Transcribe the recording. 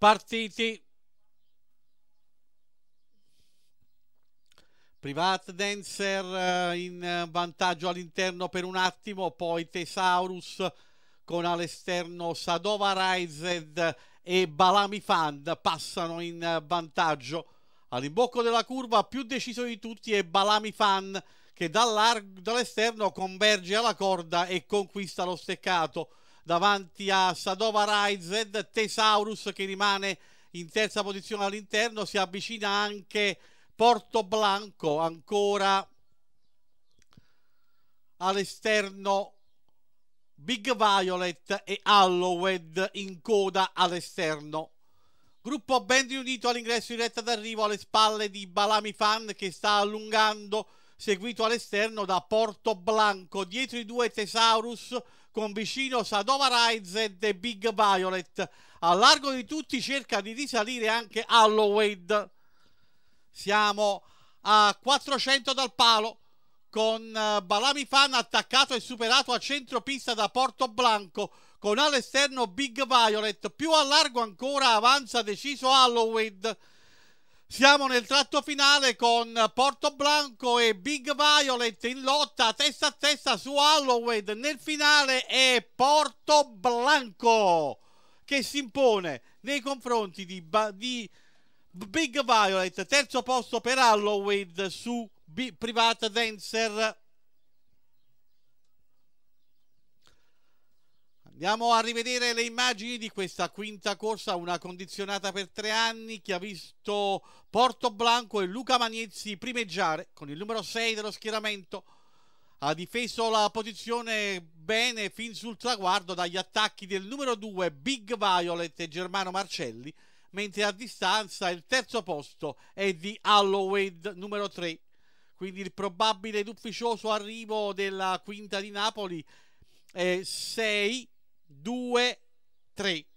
partiti Private Dancer eh, in eh, vantaggio all'interno per un attimo, poi Tesaurus con all'esterno Sadova Raized e Balami Fand passano in eh, vantaggio. All'imbocco della curva più deciso di tutti è Balami Fan che dall'esterno converge alla corda e conquista lo steccato davanti a Sadova Raized, Tesaurus che rimane in terza posizione all'interno, si avvicina anche Porto Blanco ancora all'esterno Big Violet e Hallowed in coda all'esterno. Gruppo ben riunito all'ingresso in retta d'arrivo alle spalle di Balami Fan che sta allungando seguito all'esterno da Porto Blanco, dietro i due Tesaurus con vicino Sadova Rise e Big Violet. A largo di tutti cerca di risalire anche Halloween. Siamo a 400 dal palo con eh, Balami Fan attaccato e superato a centropista da Porto Blanco con all'esterno Big Violet. Più a largo ancora avanza deciso Halloween siamo nel tratto finale con Porto Blanco e Big Violet in lotta testa a testa su Halloween. Nel finale è Porto Blanco che si impone nei confronti di, di Big Violet. Terzo posto per Halloween su B Private Dancer Andiamo a rivedere le immagini di questa quinta corsa, una condizionata per tre anni che ha visto Porto Blanco e Luca Magnezzi primeggiare con il numero 6 dello schieramento. Ha difeso la posizione bene fin sul traguardo dagli attacchi del numero 2 Big Violet e Germano Marcelli, mentre a distanza il terzo posto è di Halloween numero 3. Quindi il probabile ed ufficioso arrivo della quinta di Napoli è 6 2, 3.